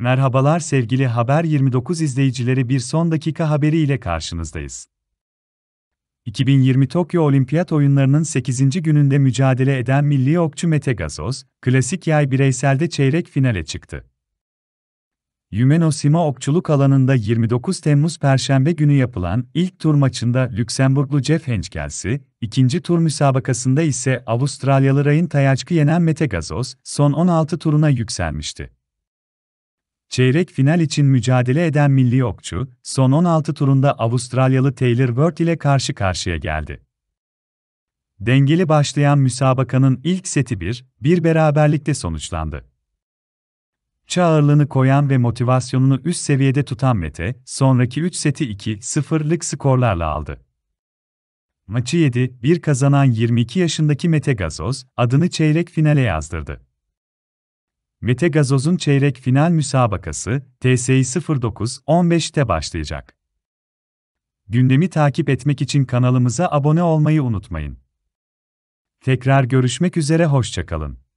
Merhabalar sevgili Haber 29 izleyicileri bir son dakika haberi ile karşınızdayız. 2020 Tokyo Olimpiyat Oyunları'nın 8. gününde mücadele eden milli okçu Mete Gazoz, klasik yay bireyselde çeyrek finale çıktı. Yumeno Sima okçuluk alanında 29 Temmuz Perşembe günü yapılan ilk tur maçında Lüksemburglu Jeff Henschkels'i, ikinci tur müsabakasında ise Avustralyalı Ryan Tayaçkı yenen Mete Gazoz, son 16 turuna yükselmişti. Çeyrek final için mücadele eden milli okçu, son 16 turunda Avustralyalı Taylor Word ile karşı karşıya geldi. Dengeli başlayan müsabakanın ilk seti bir, bir beraberlikte sonuçlandı. Çağırlığını koyan ve motivasyonunu üst seviyede tutan Mete, sonraki 3 seti 2-0'lık skorlarla aldı. Maçı 7-1 kazanan 22 yaşındaki Mete Gazoz, adını çeyrek finale yazdırdı. Mete Gazoz'un çeyrek final müsabakası TSI 15te başlayacak. Gündemi takip etmek için kanalımıza abone olmayı unutmayın. Tekrar görüşmek üzere hoşçakalın.